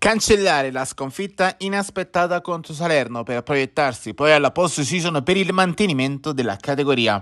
Cancellare la sconfitta inaspettata contro Salerno per proiettarsi poi alla post-season per il mantenimento della categoria.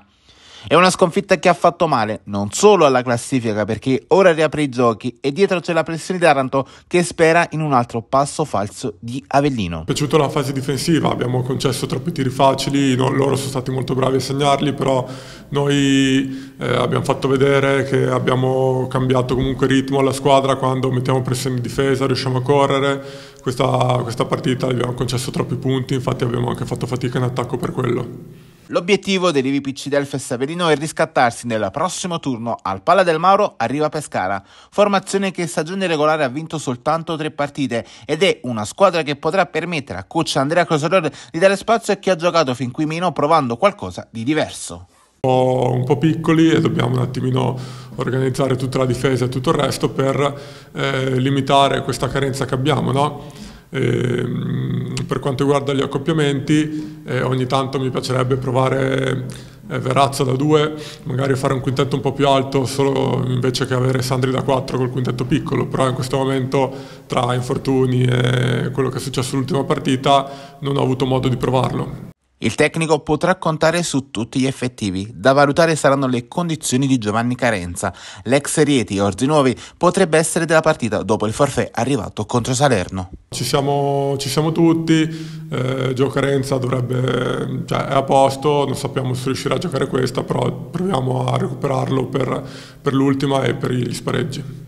È una sconfitta che ha fatto male non solo alla classifica perché ora riapre i giochi e dietro c'è la pressione di Taranto che spera in un altro passo falso di Avellino. Mi è piaciuta la fase difensiva, abbiamo concesso troppi tiri facili, no, loro sono stati molto bravi a segnarli, però noi eh, abbiamo fatto vedere che abbiamo cambiato comunque ritmo alla squadra quando mettiamo pressione in difesa, riusciamo a correre. Questa, questa partita abbiamo concesso troppi punti, infatti abbiamo anche fatto fatica in attacco per quello. L'obiettivo dell'IVPC Delfe e Saverino è riscattarsi nel prossimo turno al Palla del Mauro a Riva Pescara, formazione che in stagione regolare ha vinto soltanto tre partite ed è una squadra che potrà permettere a coach Andrea Crosador di dare spazio a chi ha giocato fin qui meno provando qualcosa di diverso un po' piccoli e dobbiamo un attimino organizzare tutta la difesa e tutto il resto per eh, limitare questa carenza che abbiamo. No? E, ehm, per quanto riguarda gli accoppiamenti, eh, ogni tanto mi piacerebbe provare eh, Verazza da 2, magari fare un quintetto un po' più alto solo invece che avere Sandri da 4 col quintetto piccolo, però in questo momento tra infortuni e quello che è successo l'ultima partita non ho avuto modo di provarlo. Il tecnico potrà contare su tutti gli effettivi. Da valutare saranno le condizioni di Giovanni Carenza. L'ex Rieti Orzinuovi potrebbe essere della partita dopo il forfè arrivato contro Salerno. Ci siamo, ci siamo tutti, eh, Gio Carenza dovrebbe, cioè, è a posto, non sappiamo se riuscirà a giocare questa, però proviamo a recuperarlo per, per l'ultima e per gli spareggi.